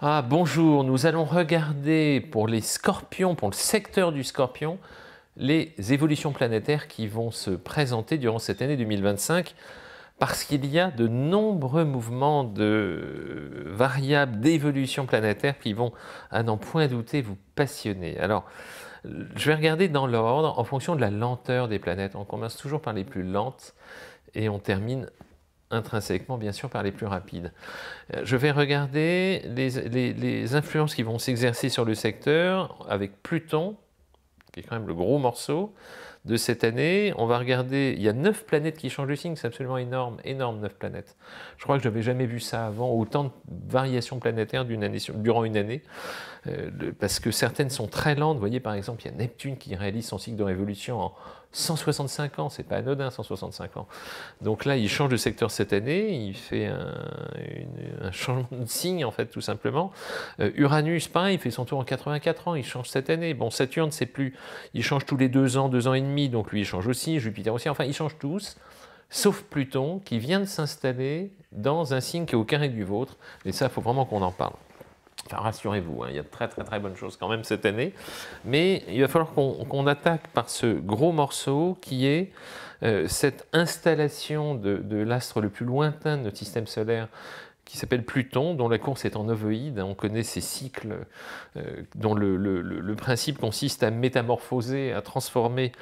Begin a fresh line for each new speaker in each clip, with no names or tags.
Ah bonjour, nous allons regarder pour les scorpions, pour le secteur du scorpion, les évolutions planétaires qui vont se présenter durant cette année 2025 parce qu'il y a de nombreux mouvements de variables d'évolution planétaire qui vont, à n'en point douter, vous passionner. Alors, je vais regarder dans l'ordre en fonction de la lenteur des planètes. On commence toujours par les plus lentes et on termine intrinsèquement bien sûr par les plus rapides. Euh, je vais regarder les, influences qui vont s'exercer sur le secteur avec Pluton, qui est quand même le gros morceau de cette année. On va regarder, il y a neuf planètes qui changent de signe, c'est absolument énorme, énorme Neuf planètes. Je crois que je n'avais jamais vu ça avant, autant de variations planétaires durant une année, euh, parce que certaines sont très lentes. Vous voyez par exemple, il y a Neptune qui réalise son cycle de révolution en 165 ans, c'est pas anodin 165 ans. Donc là, il change de secteur cette année, il fait un, changement de signe en fait tout simplement. Euh, Uranus, pareil, il fait son tour en 84 ans, il change cette année. Bon, Saturne, c'est plus, il change tous les deux ans, deux ans et demi, donc lui il change aussi, Jupiter aussi. Enfin, ils changent tous, sauf Pluton qui vient de s'installer dans un signe qui est au carré du vôtre. Et ça, il faut vraiment qu'on en parle rassurez-vous, hein, il y a de très très très bonnes choses quand même cette année. Mais il va falloir qu'on attaque par ce gros morceau qui est euh, cette installation de, l'astre le plus lointain de notre système solaire qui s'appelle Pluton, dont la course est en ovoïde. On connaît ces cycles euh, dont le, principe consiste à métamorphoser, à transformer,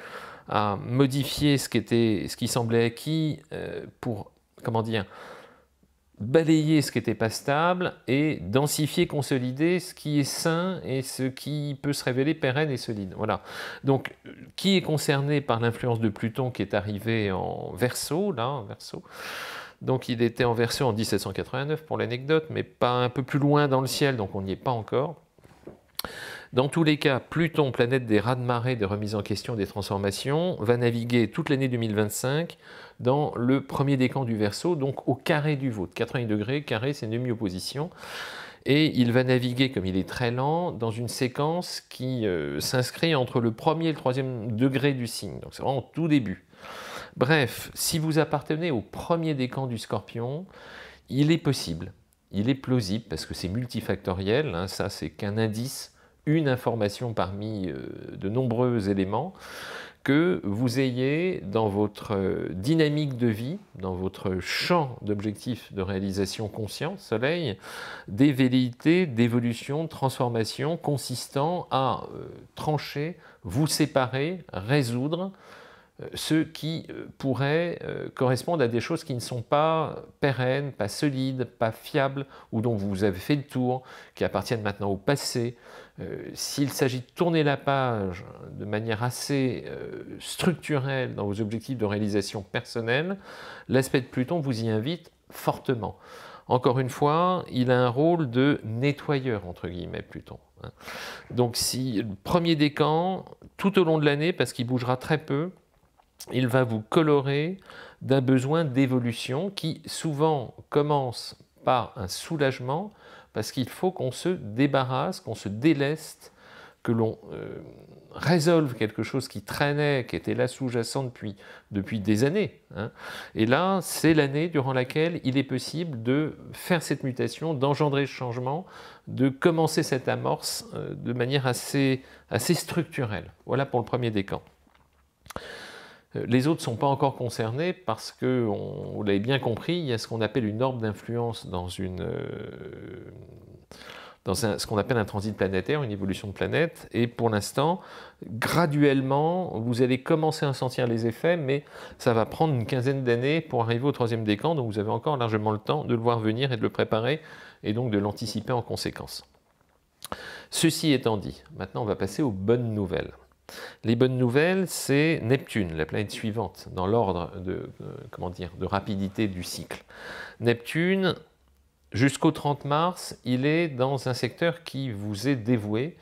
à modifier ce qui, était, ce qui semblait acquis euh, pour, comment dire, balayer ce qui n'était pas stable et densifier, consolider ce qui est sain et ce qui peut se révéler pérenne et solide. Voilà. Donc, qui est concerné par l'influence de Pluton qui est arrivé en verso, là, en verso donc il était en verso en 1789 pour l'anecdote, mais pas un peu plus loin dans le ciel, donc on n'y est pas encore. Dans tous les cas, Pluton, planète des rats de marée des remises en question, des transformations, va naviguer toute l'année 2025 dans le premier décan du Verseau, donc au carré du vôtre. 80 degrés, carré, c'est une demi-opposition. Et il va naviguer, comme il est très lent, dans une séquence qui euh, s'inscrit entre le premier et le troisième degré du signe. Donc c'est vraiment au tout début. Bref, si vous appartenez au premier décan du scorpion, il est possible, il est plausible, parce que c'est multifactoriel, hein, ça c'est qu'un indice une information parmi euh, de nombreux éléments que vous ayez dans votre euh, dynamique de vie, dans votre champ d'objectifs de réalisation consciente, soleil, des velléités d'évolution, de transformation consistant à euh, trancher, vous séparer, résoudre ce qui pourrait correspondre à des choses qui ne sont pas pérennes, pas solides, pas fiables, ou dont vous avez fait le tour, qui appartiennent maintenant au passé, euh, s'il s'agit de tourner la page de manière assez euh, structurelle dans vos objectifs de réalisation personnelle, l'aspect de Pluton vous y invite fortement. Encore une fois, il a un rôle de nettoyeur, entre guillemets, Pluton. Hein. Donc si le premier décan, tout au long de l'année, parce qu'il bougera très peu, il va vous colorer d'un besoin d'évolution qui souvent commence par un soulagement, parce qu'il faut qu'on se débarrasse, qu'on se déleste, que l'on euh, résolve quelque chose qui traînait, qui était là sous-jacent depuis, depuis des années. Hein. Et là, c'est l'année durant laquelle il est possible de faire cette mutation, d'engendrer ce changement, de commencer cette amorce euh, de manière assez, assez structurelle. Voilà pour le premier décan. Euh, les autres ne sont pas encore concernés parce que, on, vous l'avez bien compris, il y a ce qu'on appelle une orbe d'influence dans, une, euh, dans ce qu'on appelle un transit planétaire, une évolution de planète. Et pour l'instant, graduellement, vous allez commencer à sentir les effets, mais ça va prendre une quinzaine d'années pour arriver au troisième décan, donc vous avez encore largement le temps de le voir venir et de le préparer, et donc de l'anticiper en conséquence. Ceci étant dit, maintenant on va passer aux bonnes nouvelles. Les bonnes nouvelles, c'est Neptune, la planète suivante, dans l'ordre de, euh, comment dire, de rapidité du cycle. Neptune, jusqu'au 30 mars, il est dans un secteur qui vous est dévoué.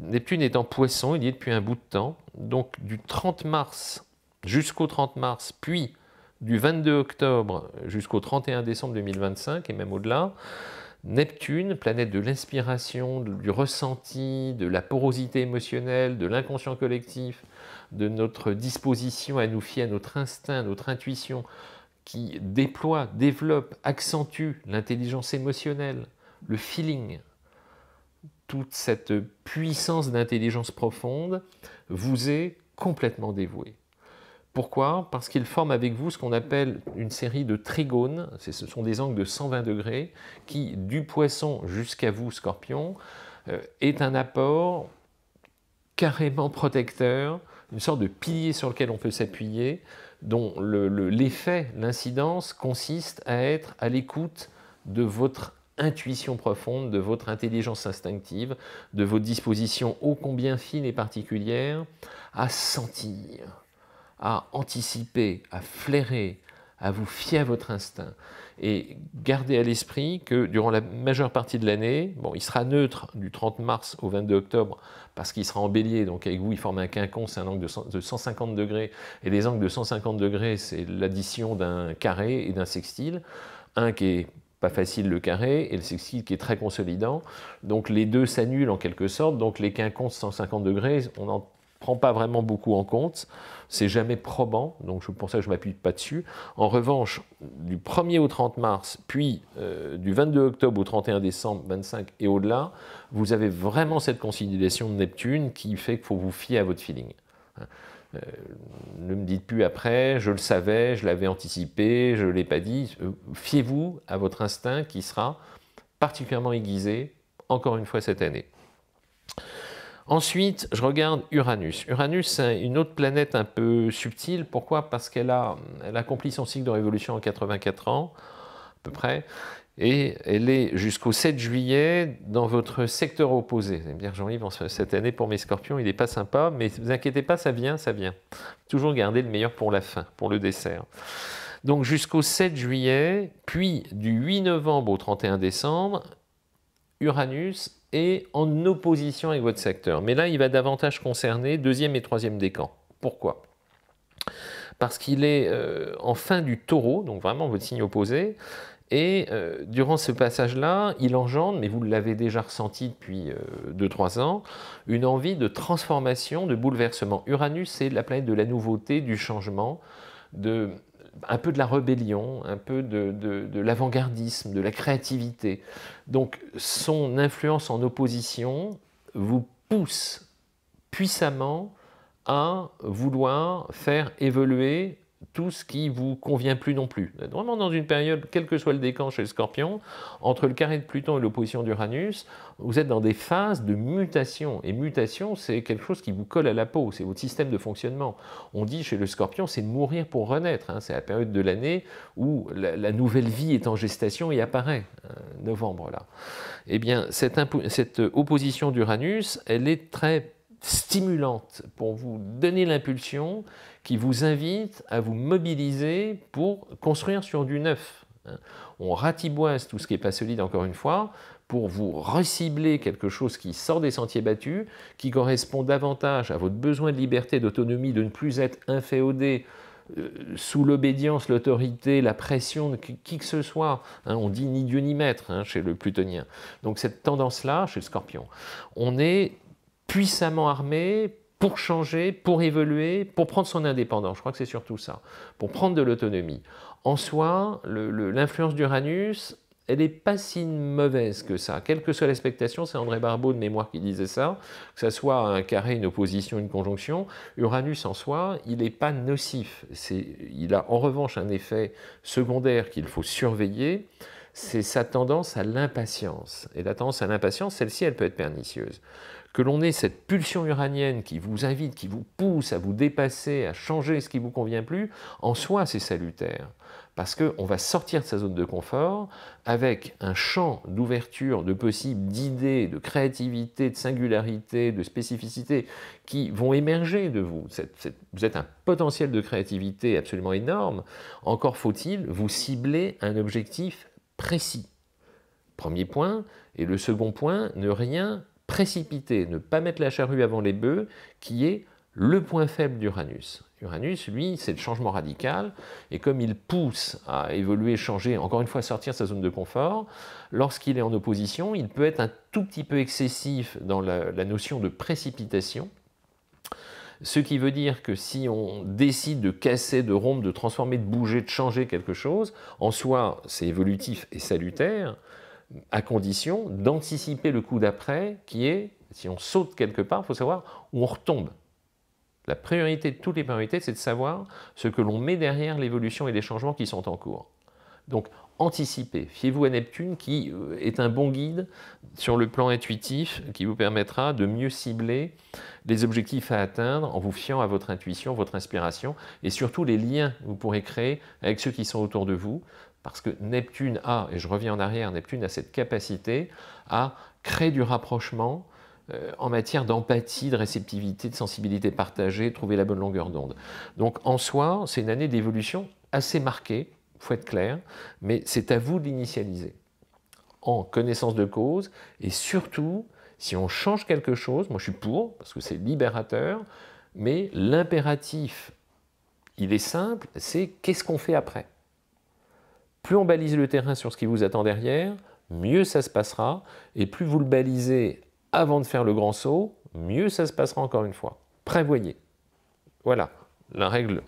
Neptune est en poisson, il y est depuis un bout de temps. Donc du 30 mars jusqu'au 30 mars, puis du 22 octobre jusqu'au 31 décembre 2025, et même au-delà, Neptune, planète de l'inspiration, du ressenti, de la porosité émotionnelle, de l'inconscient collectif, de notre disposition à nous fier à notre instinct, notre intuition, qui déploie, développe, accentue l'intelligence émotionnelle, le feeling, toute cette puissance d'intelligence profonde vous est complètement dévouée. Pourquoi Parce qu'il forme avec vous ce qu'on appelle une série de trigones, ce sont des angles de 120 degrés, qui, du poisson jusqu'à vous, scorpion, euh, est un apport carrément protecteur, une sorte de pilier sur lequel on peut s'appuyer, dont l'effet, l'incidence consiste à être à l'écoute de votre intuition profonde, de votre intelligence instinctive, de vos dispositions ô combien fines et particulières à sentir à anticiper, à flairer, à vous fier à votre instinct. Et gardez à l'esprit que durant la majeure partie de l'année, bon, il sera neutre du 30 mars au 22 octobre parce qu'il sera en bélier, donc avec vous, il forme un quinconce, c'est un angle de 150 degrés. Et les angles de 150 degrés, c'est l'addition d'un carré et d'un sextile. Un qui est pas facile le carré, et le sextile qui est très consolidant. Donc les deux s'annulent en quelque sorte, donc les quinconces 150 degrés, on en prend pas vraiment beaucoup en compte, c'est jamais probant, donc c'est pour ça que je m'appuie pas dessus. En revanche, du 1er au 30 mars, puis euh, du 22 octobre au 31 décembre, 25 et au-delà, vous avez vraiment cette conciliation de Neptune qui fait qu'il faut vous fier à votre feeling. Hein. Euh, ne me dites plus après, je le savais, je l'avais anticipé, je ne l'ai pas dit. Euh, fiez-vous à votre instinct qui sera particulièrement aiguisé, encore une fois cette année. Ensuite, je regarde Uranus. Uranus, c'est une autre planète un peu subtile. Pourquoi Parce qu'elle a, accompli son cycle de révolution en 84 ans, à peu près, et elle est jusqu'au 7 juillet dans votre secteur opposé. Vous allez dire, Jean-Yves, cette année pour mes scorpions, il n'est pas sympa, mais ne vous inquiétez pas, ça vient, ça vient. Toujours garder le meilleur pour la fin, pour le dessert. Donc jusqu'au 7 juillet, puis du 8 novembre au 31 décembre, Uranus et en opposition avec votre secteur. Mais là, il va davantage concerner deuxième et troisième décan. Pourquoi Parce qu'il est euh, en fin du taureau, donc vraiment votre signe opposé, et euh, durant ce passage-là, il engendre, mais vous l'avez déjà ressenti depuis 2-3 euh, ans, une envie de transformation, de bouleversement. Uranus, c'est la planète de la nouveauté, du changement, de, un peu de la rébellion, un peu de, l'avant-gardisme, de la créativité. Donc son influence en opposition vous pousse puissamment à vouloir faire évoluer tout ce qui vous convient plus non plus. Vous êtes vraiment dans une période, quel que soit le décan chez le scorpion, entre le carré de Pluton et l'opposition d'Uranus, vous êtes dans des phases de mutation. Et mutation, c'est quelque chose qui vous colle à la peau, c'est votre système de fonctionnement. On dit chez le scorpion, c'est mourir pour renaître. Hein. C'est la période de l'année où la, nouvelle vie est en gestation et apparaît, euh, novembre là. Eh bien, cette, cette opposition d'Uranus, elle est très stimulante pour vous donner l'impulsion qui vous invite à vous mobiliser pour construire sur du neuf. Hein. On ratiboise tout ce qui n'est pas solide, encore une fois, pour vous recibler quelque chose qui sort des sentiers battus, qui correspond davantage à votre besoin de liberté, d'autonomie, de ne plus être inféodé euh, sous l'obédience, l'autorité, la pression de qui que ce soit. Hein. on dit ni Dieu ni maître hein, chez le plutonien. Donc cette tendance-là, chez le scorpion, on est puissamment armé pour changer, pour évoluer, pour prendre son indépendance. Je crois que c'est surtout ça, pour prendre de l'autonomie. En soi, l'influence d'Uranus, elle n'est pas si mauvaise que ça. Quelle que soit l'expectation, c'est André Barbeau de mémoire qui disait ça, que ce soit un carré, une opposition, une conjonction, Uranus en soi, il n'est pas nocif. il a en revanche un effet secondaire qu'il faut surveiller, c'est sa tendance à l'impatience. Et la tendance à l'impatience, celle-ci, elle peut être pernicieuse que l'on ait cette pulsion uranienne qui vous invite, qui vous pousse à vous dépasser, à changer ce qui vous convient plus, en soi c'est salutaire. Parce qu'on va sortir de sa zone de confort avec un champ d'ouverture, de possibles, d'idées, de créativité, de singularité, de spécificité qui vont émerger de vous. vous êtes un potentiel de créativité absolument énorme. Encore faut-il vous cibler un objectif précis. Premier point. Et le second point, ne rien précipiter, ne pas mettre la charrue avant les bœufs, qui est le point faible d'Uranus. Uranus, lui, c'est le changement radical, et comme il pousse à évoluer, changer, encore une fois sortir sa zone de confort, lorsqu'il est en opposition, il peut être un tout petit peu excessif dans la notion de précipitation, ce qui veut dire que si on décide de casser, de rompre, de transformer, de bouger, de changer quelque chose, en soi, c'est évolutif et salutaire, à condition d'anticiper le coup d'après, qui est, si on saute quelque part, il faut savoir où on retombe. La priorité de toutes les priorités, c'est de savoir ce que l'on met derrière l'évolution et les changements qui sont en cours. Donc, anticipez. Fiez-vous à Neptune, qui euh, est un bon guide sur le plan intuitif, qui vous permettra de mieux cibler les objectifs à atteindre en vous fiant à votre intuition, votre inspiration, et surtout les liens que vous pourrez créer avec ceux qui sont autour de vous, parce que Neptune a, et je reviens en arrière, Neptune a cette capacité à créer du rapprochement euh, en matière d'empathie, de réceptivité, de sensibilité partagée, trouver la bonne longueur d'onde. Donc en soi, c'est une année d'évolution assez marquée, il faut être clair, mais c'est à vous de l'initialiser en connaissance de cause et surtout, si on change quelque chose, moi je suis pour, parce que c'est libérateur, mais l'impératif, il est simple, c'est qu'est-ce qu'on fait après plus on balise le terrain sur ce qui vous attend derrière, mieux ça se passera. Et plus vous le balisez avant de faire le grand saut, mieux ça se passera encore une fois. Prévoyez. Voilà la règle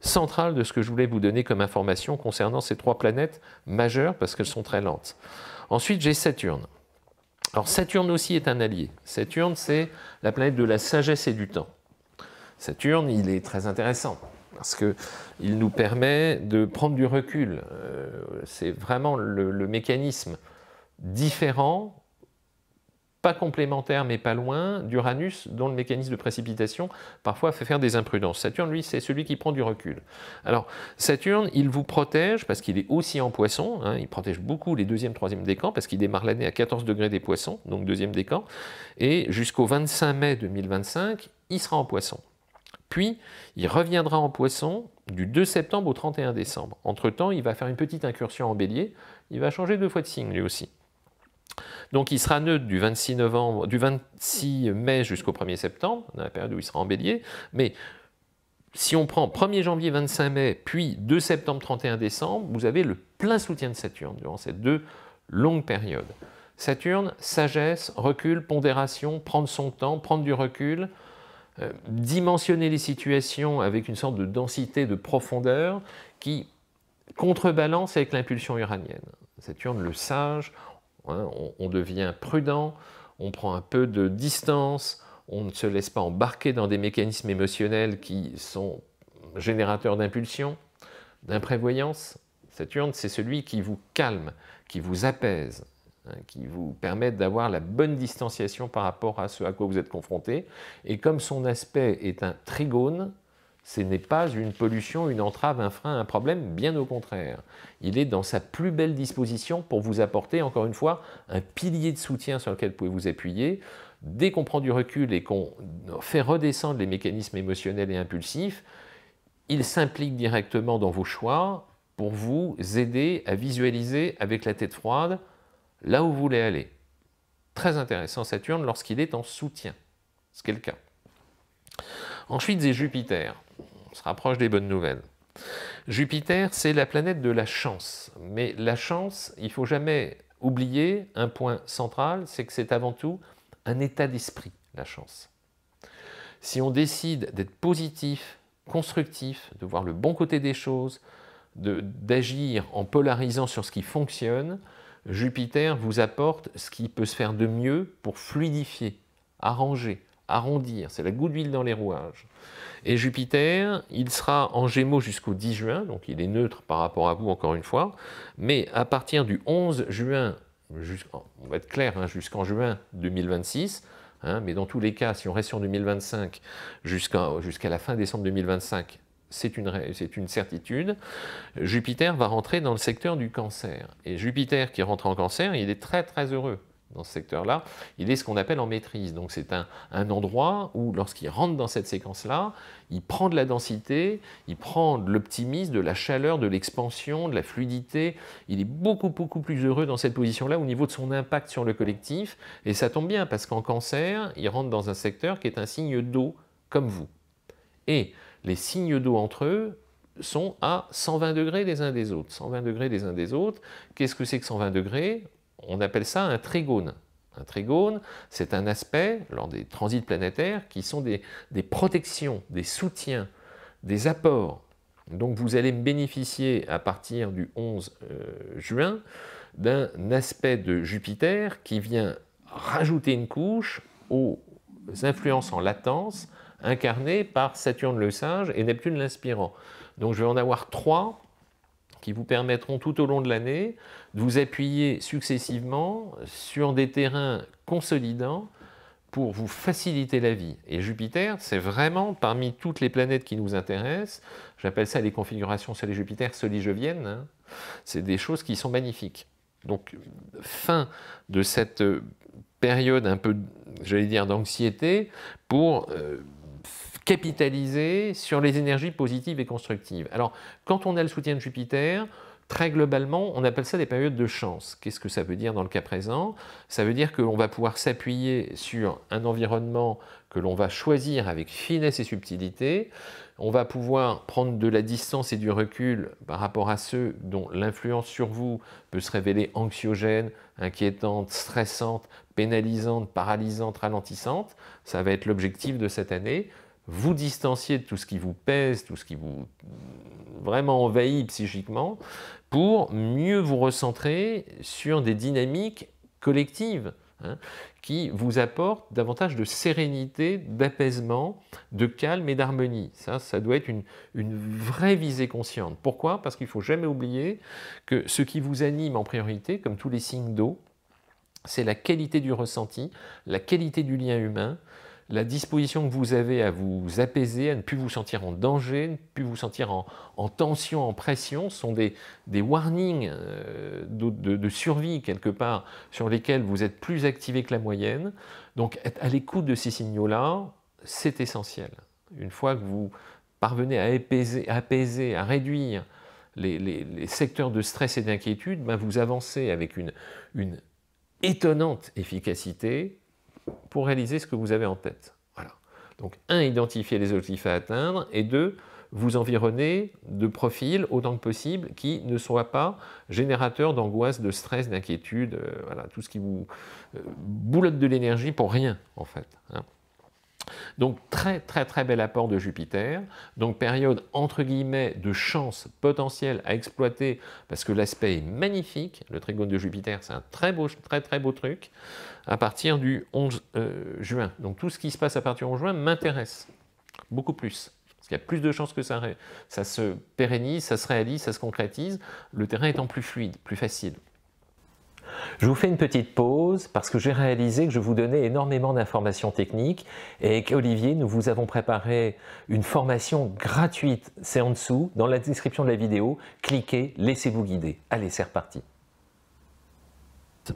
centrale de ce que je voulais vous donner comme information concernant ces trois planètes majeures parce qu'elles sont très lentes. Ensuite, j'ai Saturne. Alors Saturne aussi est un allié. Saturne, c'est la planète de la sagesse et du temps. Saturne, il est très intéressant parce qu'il nous permet de prendre du recul. Euh, c'est vraiment le, mécanisme différent, pas complémentaire mais pas loin, d'Uranus dont le mécanisme de précipitation parfois fait faire des imprudences. Saturne, lui, c'est celui qui prend du recul. Alors, Saturne, il vous protège parce qu'il est aussi en poisson, hein, il protège beaucoup les deuxième, troisième décans parce qu'il démarre l'année à 14 degrés des poissons, donc deuxième décan, et jusqu'au 25 mai 2025, il sera en poisson. Puis, il reviendra en poisson du 2 septembre au 31 décembre. Entre-temps, il va faire une petite incursion en bélier. Il va changer deux fois de signe, lui aussi. Donc il sera neutre du 26, novembre, du 26 mai jusqu'au 1er septembre, dans la période où il sera en bélier. Mais si on prend 1er janvier, 25 mai, puis 2 septembre, 31 décembre, vous avez le plein soutien de Saturne durant ces deux longues périodes. Saturne, sagesse, recul, pondération, prendre son temps, prendre du recul, euh, dimensionner les situations avec une sorte de densité, de profondeur qui contrebalance avec l'impulsion uranienne. Saturne le sage, hein, on, on, devient prudent, on prend un peu de distance, on ne se laisse pas embarquer dans des mécanismes émotionnels qui sont générateurs d'impulsion, d'imprévoyance. Saturne, c'est celui qui vous calme, qui vous apaise, Hein, qui vous permettent d'avoir la bonne distanciation par rapport à ce à quoi vous êtes confronté. Et comme son aspect est un trigone, ce n'est pas une pollution, une entrave, un frein, un problème, bien au contraire. Il est dans sa plus belle disposition pour vous apporter, encore une fois, un pilier de soutien sur lequel vous pouvez vous appuyer. Dès qu'on prend du recul et qu'on fait redescendre les mécanismes émotionnels et impulsifs, il s'implique directement dans vos choix pour vous aider à visualiser avec la tête froide là où vous voulez aller. Très intéressant Saturne lorsqu'il est en soutien, ce qui est le cas. Ensuite, c'est Jupiter. On se rapproche des bonnes nouvelles. Jupiter, c'est la planète de la chance. Mais la chance, il faut jamais oublier un point central, c'est que c'est avant tout un état d'esprit, la chance. Si on décide d'être positif, constructif, de voir le bon côté des choses, d'agir en polarisant sur ce qui fonctionne, Jupiter vous apporte ce qui peut se faire de mieux pour fluidifier, arranger, arrondir. C'est la goutte d'huile dans les rouages. Et Jupiter, il sera en Gémeaux jusqu'au 10 juin, donc il est neutre par rapport à vous encore une fois. Mais à partir du 11 juin, on va être clair, hein, jusqu'en juin 2026, hein, mais dans tous les cas, si on reste sur 2025 jusqu'à la fin décembre 2025, c'est une, certitude, Jupiter va rentrer dans le secteur du cancer. Et Jupiter qui rentre en cancer, il est très très heureux dans ce secteur-là. Il est ce qu'on appelle en maîtrise. Donc c'est un, un, endroit où lorsqu'il rentre dans cette séquence-là, il prend de la densité, il prend de l'optimisme, de la chaleur, de l'expansion, de la fluidité. Il est beaucoup beaucoup plus heureux dans cette position-là au niveau de son impact sur le collectif. Et ça tombe bien parce qu'en cancer, il rentre dans un secteur qui est un signe d'eau comme vous. Et les signes d'eau entre eux sont à 120 degrés les uns des autres. 120 degrés les uns des autres. Qu'est-ce que c'est que 120 degrés On appelle ça un trigone. Un trigone, c'est un aspect, lors des transits planétaires, qui sont des, protections, des soutiens, des apports. Donc vous allez bénéficier à partir du 11 euh, juin d'un aspect de Jupiter qui vient rajouter une couche aux influences en latence incarné par Saturne le singe et Neptune l'inspirant. Donc je vais en avoir trois qui vous permettront tout au long de l'année de vous appuyer successivement sur des terrains consolidants pour vous faciliter la vie. Et Jupiter, c'est vraiment parmi toutes les planètes qui nous intéressent, j'appelle ça les configurations Soleil-Jupiter, soleil jevienne hein. c'est des choses qui sont magnifiques. Donc, fin de cette euh, période un peu, j'allais dire, d'anxiété pour euh, capitaliser sur les énergies positives et constructives. Alors, quand on a le soutien de Jupiter, Très globalement, on appelle ça des périodes de chance. Qu'est-ce que ça veut dire dans le cas présent Ça veut dire qu'on va pouvoir s'appuyer sur un environnement que l'on va choisir avec finesse et subtilité. On va pouvoir prendre de la distance et du recul par rapport à ceux dont l'influence sur vous peut se révéler anxiogène, inquiétante, stressante, pénalisante, paralysante, ralentissante. Ça va être l'objectif de cette année vous distancier de tout ce qui vous pèse, tout ce qui vous vraiment envahit psychiquement, pour mieux vous recentrer sur des dynamiques collectives hein, qui vous apportent davantage de sérénité, d'apaisement, de calme et d'harmonie. Ça, ça doit être une, une vraie visée consciente. Pourquoi Parce qu'il ne faut jamais oublier que ce qui vous anime en priorité, comme tous les signes d'eau, c'est la qualité du ressenti, la qualité du lien humain, la disposition que vous avez à vous apaiser, à ne plus vous sentir en danger, ne plus vous sentir en, tension, en pression, sont des, des warnings euh, de, survie quelque part sur lesquels vous êtes plus activé que la moyenne. Donc être à l'écoute de ces signaux-là, c'est essentiel. Une fois que vous parvenez à apaiser, à, réduire les, les, les, secteurs de stress et d'inquiétude, ben vous avancez avec une, une étonnante efficacité pour réaliser ce que vous avez en tête. Voilà. Donc, un, identifier les objectifs à atteindre, et deux, vous environner de profils autant que possible qui ne soient pas générateurs d'angoisse, de stress, d'inquiétude, euh, voilà, tout ce qui vous euh, boulotte de l'énergie pour rien, en fait. Hein. Donc très très très bel apport de Jupiter, donc période entre guillemets de chance potentielle à exploiter parce que l'aspect est magnifique, le trigone de Jupiter c'est un très beau très très beau truc à partir du 11 euh, juin. Donc tout ce qui se passe à partir du 11 juin m'intéresse beaucoup plus. Parce qu'il y a plus de chances que ça, ça se pérennise, ça se réalise, ça se concrétise, le terrain étant plus fluide, plus facile. Je vous fais une petite pause parce que j'ai réalisé que je vous donnais énormément d'informations techniques et qu'Olivier, nous vous avons préparé une formation gratuite. C'est en dessous, dans la description de la vidéo. Cliquez, laissez-vous guider. Allez, c'est reparti.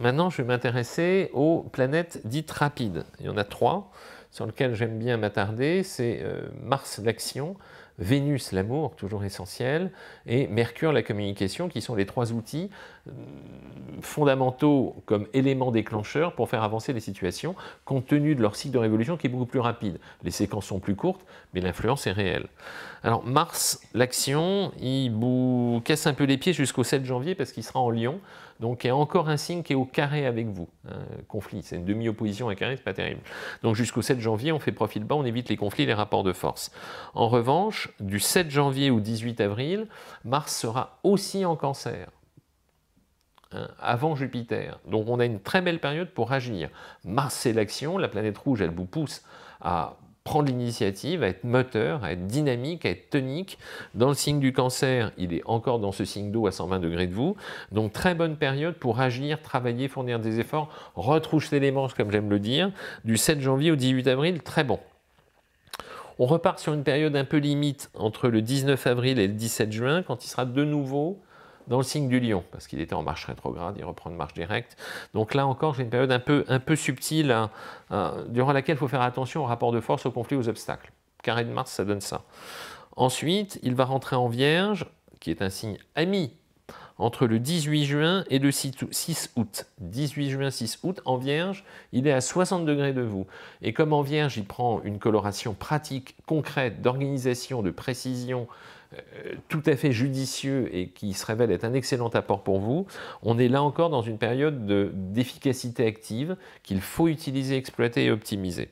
Maintenant, je vais m'intéresser aux planètes dites rapides. Il y en a trois sur lesquelles j'aime bien m'attarder. C'est euh, Mars l'action, Vénus, l'amour, toujours essentiel, et Mercure, la communication, qui sont les trois outils euh, fondamentaux comme éléments déclencheurs pour faire avancer les situations, compte tenu de leur cycle de révolution qui est beaucoup plus rapide. Les séquences sont plus courtes, mais l'influence est réelle. Alors Mars, l'action, il vous casse un peu les pieds jusqu'au 7 janvier parce qu'il sera en Lyon. Donc il y a encore un signe qui est au carré avec vous. Hein, conflit, c'est une demi-opposition à carré, c'est pas terrible. Donc jusqu'au 7 janvier, on fait profil bas, on évite les conflits, les rapports de force. En revanche, du 7 janvier au 18 avril, Mars sera aussi en cancer. Hein, avant Jupiter. Donc on a une très belle période pour agir. Mars, c'est l'action, la planète rouge, elle vous pousse à prendre l'initiative, à être moteur, à être dynamique, à être tonique. Dans le signe du cancer, il est encore dans ce signe d'eau à 120 degrés de vous. Donc très bonne période pour agir, travailler, fournir des efforts, retroucher les manches comme j'aime le dire, du 7 janvier au 18 avril, très bon. On repart sur une période un peu limite entre le 19 avril et le 17 juin, quand il sera de nouveau dans le signe du lion, parce qu'il était en marche rétrograde, il reprend une marche directe. Donc là encore, j'ai une période un peu, un peu subtile, hein, hein, durant laquelle il faut faire attention au rapport de force, au conflit, aux obstacles. Carré de Mars, ça donne ça. Ensuite, il va rentrer en Vierge, qui est un signe ami entre le 18 juin et le 6 août. 18 juin, 6 août, en Vierge, il est à 60 degrés de vous. Et comme en Vierge, il prend une coloration pratique, concrète, d'organisation, de précision, tout à fait judicieux et qui se révèle être un excellent apport pour vous, on est là encore dans une période d'efficacité active qu'il faut utiliser, exploiter et optimiser.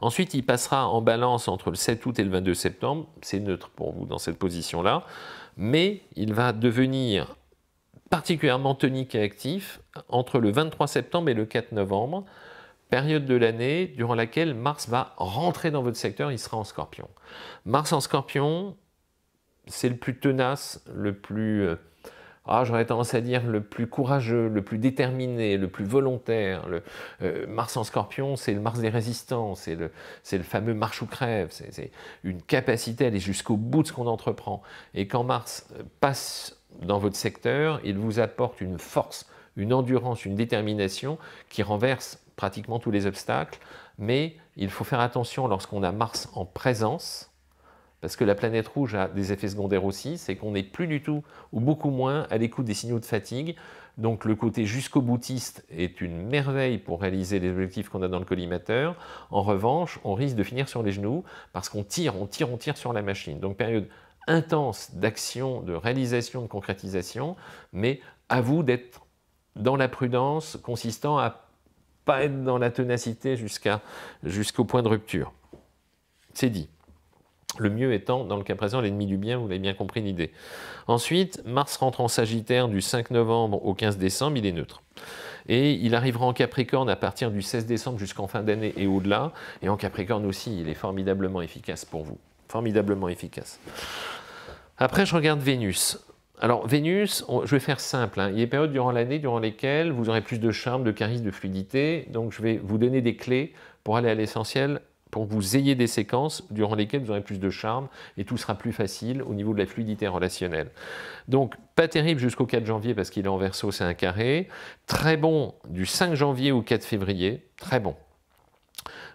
Ensuite, il passera en balance entre le 7 août et le 22 septembre, c'est neutre pour vous dans cette position-là, mais il va devenir particulièrement tonique et actif entre le 23 septembre et le 4 novembre, période de l'année durant laquelle Mars va rentrer dans votre secteur, il sera en scorpion. Mars en scorpion, c'est le plus tenace, le plus... Euh, ah, j'aurais tendance à dire le plus courageux, le plus déterminé, le plus volontaire. Le, euh, Mars en scorpion, c'est le Mars des résistants, c'est le, le, fameux marche ou crève, c'est une capacité à aller jusqu'au bout de ce qu'on entreprend. Et quand Mars euh, passe dans votre secteur, il vous apporte une force, une endurance, une détermination qui renverse pratiquement tous les obstacles, mais il faut faire attention lorsqu'on a Mars en présence, parce que la planète rouge a des effets secondaires aussi, c'est qu'on n'est plus du tout ou beaucoup moins à l'écoute des signaux de fatigue. Donc le côté jusqu'au boutiste est une merveille pour réaliser les objectifs qu'on a dans le collimateur. En revanche, on risque de finir sur les genoux parce qu'on tire, on tire, on tire sur la machine. Donc période intense d'action, de réalisation, de concrétisation, mais à vous d'être dans la prudence consistant à pas être dans la ténacité jusqu'à, jusqu'au point de rupture. C'est dit. Le mieux étant, dans le cas présent, l'ennemi du bien, vous avez bien compris l'idée. Ensuite, Mars rentre en Sagittaire du 5 novembre au 15 décembre, il est neutre. Et il arrivera en Capricorne à partir du 16 décembre jusqu'en fin d'année et au-delà. Et en Capricorne aussi, il est formidablement efficace pour vous. Formidablement efficace. Après, je regarde Vénus. Alors, Vénus, je vais faire simple. Hein. Il y a des périodes durant l'année durant lesquelles vous aurez plus de charme, de charisme, de fluidité. Donc, je vais vous donner des clés pour aller à l'essentiel, pour que vous ayez des séquences durant lesquelles vous aurez plus de charme et tout sera plus facile au niveau de la fluidité relationnelle. Donc, pas terrible jusqu'au 4 janvier parce qu'il est en verso, c'est un carré. Très bon du 5 janvier au 4 février. Très bon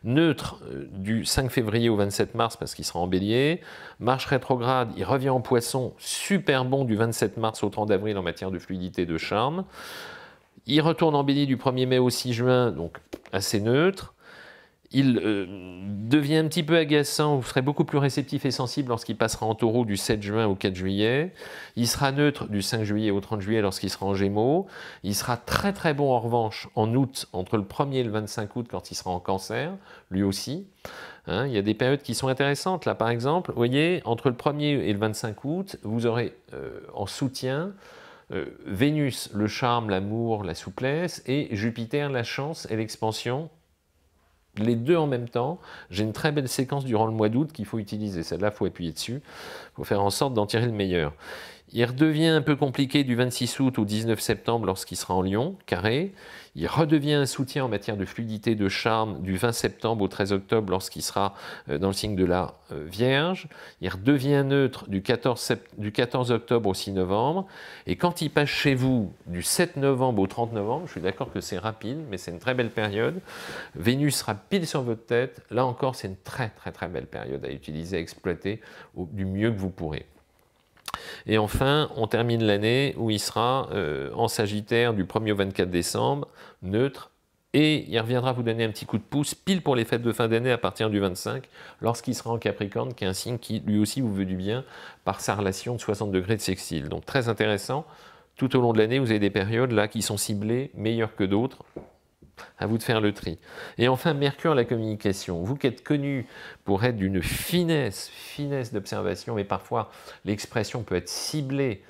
neutre euh, du 5 février au 27 mars parce qu'il sera en bélier. Marche rétrograde, il revient en poisson, super bon du 27 mars au 30 avril en matière de fluidité, de charme. Il retourne en bélier du 1er mai au 6 juin, donc assez neutre il euh, devient un petit peu agaçant, vous serez beaucoup plus réceptif et sensible lorsqu'il passera en taureau du 7 juin au 4 juillet. Il sera neutre du 5 juillet au 30 juillet lorsqu'il sera en gémeaux. Il sera très très bon en revanche en août, entre le 1er et le 25 août quand il sera en cancer, lui aussi. Hein. il y a des périodes qui sont intéressantes. Là par exemple, vous voyez, entre le 1er et le 25 août, vous aurez euh, en soutien euh, Vénus, le charme, l'amour, la souplesse, et Jupiter, la chance et l'expansion les deux en même temps. J'ai une très belle séquence durant le mois d'août qu'il faut utiliser. Celle-là, il faut appuyer dessus. Il faut faire en sorte d'en tirer le meilleur. Il redevient un peu compliqué du 26 août au 19 septembre lorsqu'il sera en Lyon, carré. Il redevient un soutien en matière de fluidité, de charme du 20 septembre au 13 octobre lorsqu'il sera euh, dans le signe de la euh, Vierge. Il redevient neutre du 14, du 14 octobre au 6 novembre. Et quand il passe chez vous du 7 novembre au 30 novembre, je suis d'accord que c'est rapide, mais c'est une très belle période. Vénus sera pile sur votre tête. Là encore, c'est une très très très belle période à utiliser, à exploiter du mieux que vous pourrez. Et enfin, on termine l'année où il sera euh, en Sagittaire du 1er au 24 décembre, neutre, et il reviendra vous donner un petit coup de pouce pile pour les fêtes de fin d'année à partir du 25, lorsqu'il sera en Capricorne, qui est un signe qui lui aussi vous veut du bien par sa relation de 60 degrés de sextile. Donc très intéressant. Tout au long de l'année, vous avez des périodes là qui sont ciblées, meilleures que d'autres à vous de faire le tri. Et enfin, Mercure, la communication. Vous qui êtes connu pour être d'une finesse, finesse d'observation, mais parfois l'expression peut être ciblée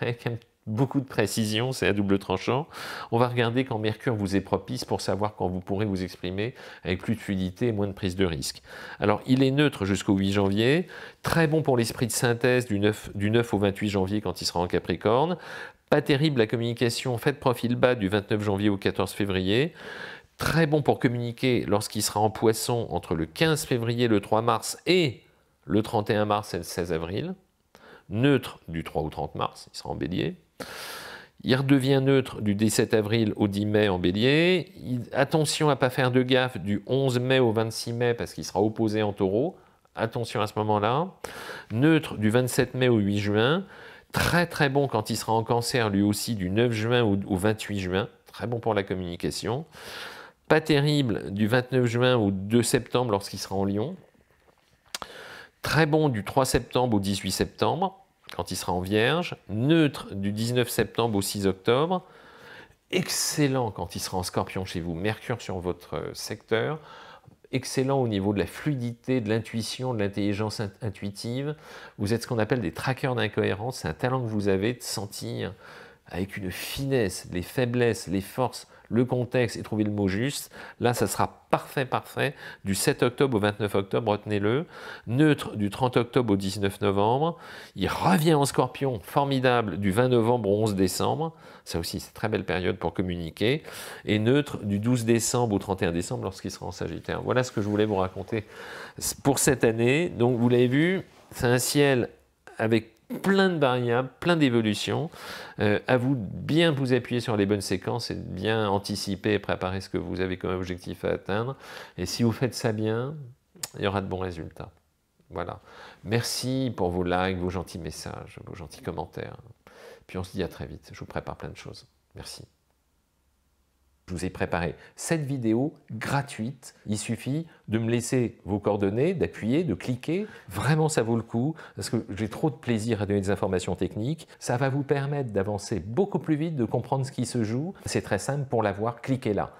avec beaucoup de précision, c'est à double tranchant. On va regarder quand Mercure vous est propice pour savoir quand vous pourrez vous exprimer avec plus de fluidité et moins de prise de risque. Alors, il est neutre jusqu'au 8 janvier, très bon pour l'esprit de synthèse du du 9 au 28 janvier quand il sera en Capricorne, pas terrible la communication faites profil bas du 29 janvier au 14 février. Très bon pour communiquer lorsqu'il sera en poisson entre le 15 février, le 3 mars et le 31 mars et le 16 avril. Neutre du 3 au 30 mars, il sera en bélier. Il redevient neutre du 17 avril au 10 mai en bélier. attention à ne pas faire de gaffe du 11 mai au 26 mai parce qu'il sera opposé en taureau. Attention à ce moment-là. Neutre du 27 mai au 8 juin. Très très bon quand il sera en cancer lui aussi du 9 juin au 28 juin. Très bon pour la communication. Pas terrible du 29 juin au 2 septembre lorsqu'il sera en Lyon. Très bon du 3 septembre au 18 septembre quand il sera en Vierge. Neutre du 19 septembre au 6 octobre excellent quand il sera en scorpion chez vous, Mercure sur votre secteur, excellent au niveau de la fluidité, de l'intuition, de l'intelligence intuitive. Vous êtes ce qu'on appelle des traqueurs d'incohérence. C'est un talent que vous avez de sentir avec une finesse les faiblesses, les forces, le contexte et trouver le mot juste, là, ça sera parfait, parfait, du 7 octobre au 29 octobre, retenez-le. Neutre du 30 octobre au 19 novembre. Il revient en scorpion, formidable, du 20 novembre au 11 décembre. Ça aussi, c'est très belle période pour communiquer. Et neutre du 12 décembre au 31 décembre lorsqu'il sera en Sagittaire. Voilà ce que je voulais vous raconter pour cette année. Donc, vous l'avez vu, c'est un ciel avec plein de variables, plein d'évolutions. Euh, à vous de bien vous appuyer sur les bonnes séquences et de bien anticiper et préparer ce que vous avez comme objectif à atteindre. Et si vous faites ça bien, il y aura de bons résultats. Voilà. Merci pour vos likes, vos gentils messages, vos gentils commentaires. Puis on se dit à très vite. Je vous prépare plein de choses. Merci je vous ai préparé cette vidéo gratuite. Il suffit de me laisser vos coordonnées, d'appuyer, de cliquer. Vraiment, ça vaut le coup parce que j'ai trop de plaisir à donner des informations techniques. Ça va vous permettre d'avancer beaucoup plus vite, de comprendre ce qui se joue. C'est très simple pour l'avoir, cliquez là.